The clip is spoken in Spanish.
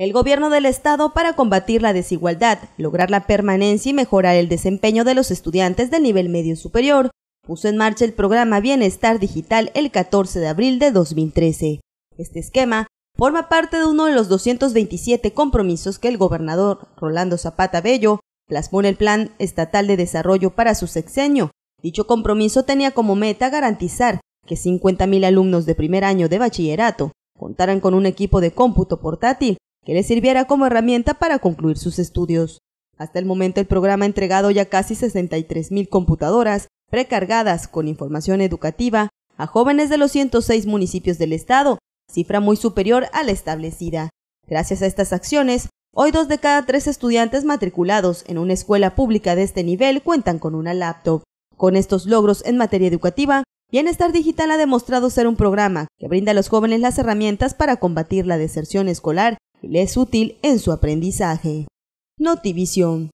el gobierno del Estado para combatir la desigualdad, lograr la permanencia y mejorar el desempeño de los estudiantes de nivel medio superior, puso en marcha el programa Bienestar Digital el 14 de abril de 2013. Este esquema forma parte de uno de los 227 compromisos que el gobernador Rolando Zapata Bello plasmó en el Plan Estatal de Desarrollo para su sexenio. Dicho compromiso tenía como meta garantizar que 50.000 alumnos de primer año de bachillerato contaran con un equipo de cómputo portátil que le sirviera como herramienta para concluir sus estudios. Hasta el momento el programa ha entregado ya casi 63.000 computadoras precargadas con información educativa a jóvenes de los 106 municipios del estado, cifra muy superior a la establecida. Gracias a estas acciones, hoy dos de cada tres estudiantes matriculados en una escuela pública de este nivel cuentan con una laptop. Con estos logros en materia educativa, Bienestar Digital ha demostrado ser un programa que brinda a los jóvenes las herramientas para combatir la deserción escolar le es útil en su aprendizaje. Notivisión.